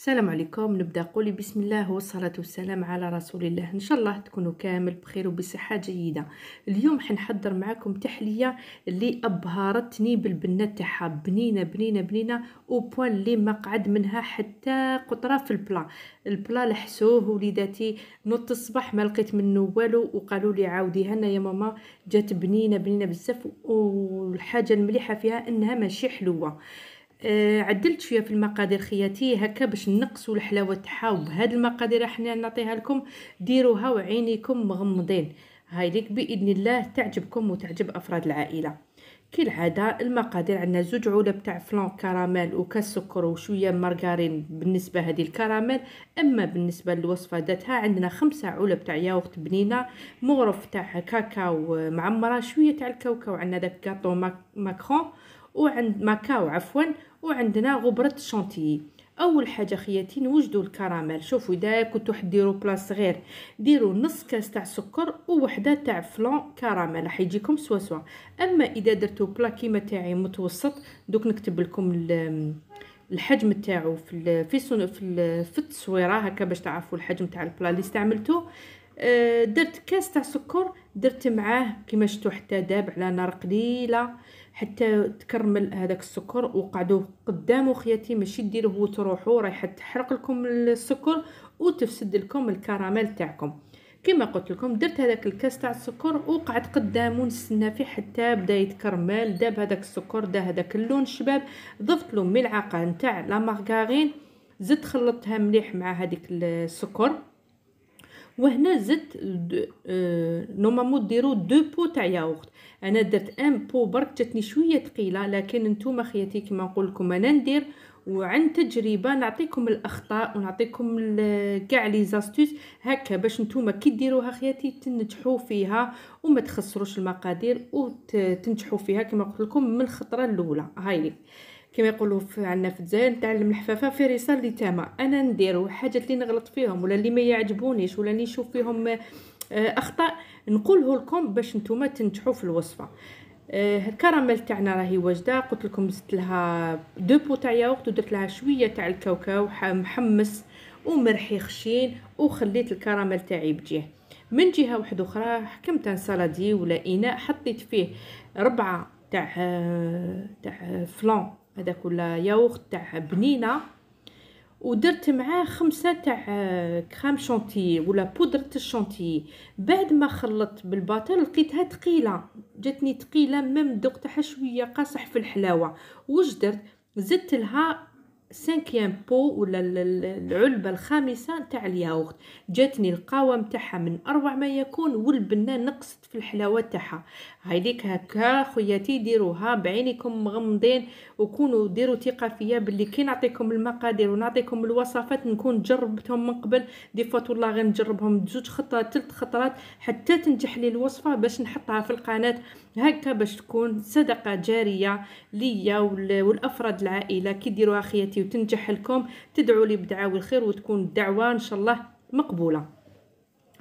السلام عليكم نبدا قولي بسم الله والصلاة والسلام على رسول الله ان شاء الله تكونوا كامل بخير وبصحة جيدة اليوم حنحضر معكم تحلية اللي ابهرتني بالبنات تاعها بنينة بنينة بنينة وبوان اللي ما قعد منها حتى قطرة في البلا البلا لحسوه وليداتي نوض الصباح ما لقيت منه والو وقالوا لي عاوديها لنا يا ماما جات بنينة بنينة بزاف والحاجة المليحة فيها انها ماشي حلوة آه، عدلت شويه في المقادير خياتي هكا باش نقصوا الحلاوه تاعها وبهذه المقادير حنا نعطيها لكم ديروها وعينيكم مغمضين هايليك باذن الله تعجبكم وتعجب افراد العائله كالعاده المقادير عندنا زوج علب تاع فلان كراميل وكاس سكر وشويه مارغرين بالنسبه هذه الكراميل اما بالنسبه للوصفه ذاتها عندنا خمسة علب تاع ياغورت بنينه مغرف تاع كاكاو معمره شويه تاع الكاوكاو عندنا داك كاطو ماكرون وعند ماكاو عفوا وعندنا غبره شونتي اول حاجه خياتي نوجدوا الكراميل شوفوا اذا كنتو حديروا بلاص صغير ديروا نص كاس تاع سكر ووحده تاع فلان كراميل راح يجيكم سوا سوا اما اذا درتو بلا كيما تاعي متوسط دوك نكتب لكم الحجم تاعو في في في, في التصويره هكا باش تعرفوا الحجم تاع البلا اللي استعملته آه، درت كاس تاع سكر درت معاه كيما شفتوا حتى داب على نار قليله حتى تكرمل هذاك السكر وقعدوا قدام خياتي ماشي ديروه وتروحوا رايحه تحرق لكم السكر وتفسد لكم الكراميل تاعكم كما قلت لكم درت هذاك الكاس تاع السكر وقعد قدام ونستنى فيه حتى بدا يتكرمل داب هذاك السكر دا هذاك اللون شباب ضفت له ملعقه نتاع لا مارغارين زدت خلطتها مليح مع هذيك السكر وهنا زدت آه، نورمالمون ديروا دو بو تاع ياغورت انا درت ان بو برك جاتني شويه ثقيله لكن نتوما خياتي كما نقول لكم انا ندير وعن تجربه نعطيكم الاخطاء ونعطيكم كاع لي زاستوس هكا باش نتوما كي ديروها خياتي تنجحوا فيها وما تخسروش المقادير وتنجحوا فيها كما قلت لكم من الخطره الاولى هاي كما يقولوا عندنا في الجزائر نتعلم الحفافه في رساله تاما انا ندير حاجات اللي نغلط فيهم ولا اللي ما يعجبونيش ولا اللي نشوف فيهم آه، اخطاء نقوله لكم باش نتوما تنجحوا في الوصفه آه، الكراميل تاعنا راهي واجده قلت لكم زدت لها دو بو تاع ياغورت ودرت لها شويه تاع الكاوكاو محمص ومرحي خشين وخليت الكراميل تاعي بجيه من جهه واحده اخرى حكمت سالادي ولا اناء حطيت فيه ربعه تاع آه، تاع فلان هذاك ولا ياغورت تاع بنينه ودرت معاه خمسة تاع كريم شونتي ولا بودرة الشونتي بعد ما خلطت بالباتر لقيتها تقيلة جاتني تقيلة ميم ذوقتها شوية قاصح في الحلاوة واش درت زدت لها سانكيام بو ولا العلبة الخامسة تاع الياغورت جاتني القوام تاعها من أروع ما يكون والبنة نقصت في الحلاوة تاعها هيديك هكا خياتي ديروها بعينكم مغمضين وكونوا ديروا ثقة فيا باللي كي نعطيكم المقادير ونعطيكم الوصفات نكون جربتهم من قبل دي فوت والله غير نجربهم بزوج خطرات ثلاث خطرات حتى تنجح لي الوصفة باش نحطها في القناة هكا باش تكون صدقة جارية ليا والأفراد العائلة كي ديروها خياتي وتنجح لكم تدعوا لي بدعاوي الخير وتكون الدعوه ان شاء الله مقبوله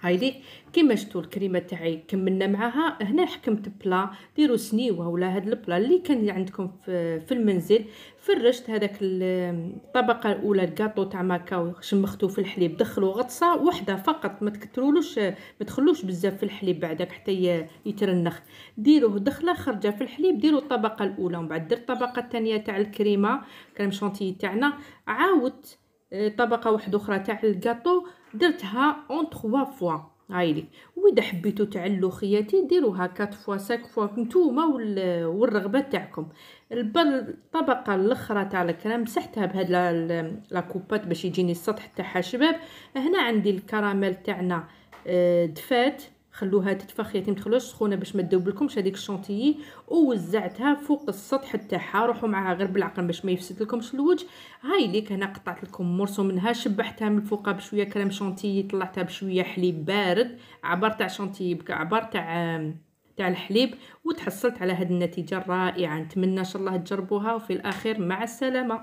هايدي كيما شفتوا الكريمه تاعي كملنا معاها هنا حكمت بلا ديروا سنيوه ولا هاد البلا اللي كان عندكم في المنزل فرشت هذاك الطبقه الاولى الكاطو تاع ماكاو شمختو في الحليب دخلوا غطسه وحده فقط ما تكترولوش ما تخلوش بزاف في الحليب بعدك حتى يترنخ ديروه دخله خرجه في الحليب ديروا الطبقه الاولى ومن بعد درت الطبقه الثانيه تاع الكريمه كريم شونتي تاعنا عاودت آه، طبقه واحده اخرى تاع الكاطو درتها اون 3 فوا هايلي واذا حبيتو تعلو خياتي ديروها 4 فوا 5 فوا نتوما والرغبه تاعكم الطبقه الاخرى تاع الكريم مسحتها بهاد لا كوبات باش يجيني السطح تاعها شباب هنا عندي الكراميل تاعنا آه، دفات خلوها تتفخ يتم تخلوش سخونه باش ما تذوبلكمش هذيك الشونتيي ووزعتها فوق السطح تاعها روحوا معها غير بالعقل باش ما يفسدلكمش الوجه هاي ليك هنا قطعت لكم مرسو منها شبحتها من فوقها بشويه كريم شونتيي طلعتها بشويه حليب بارد عبر تاع شونتيي عبر تاع تاع الحليب وتحصلت على هذه النتيجه الرائعه نتمنى ان شاء الله تجربوها وفي الاخير مع السلامه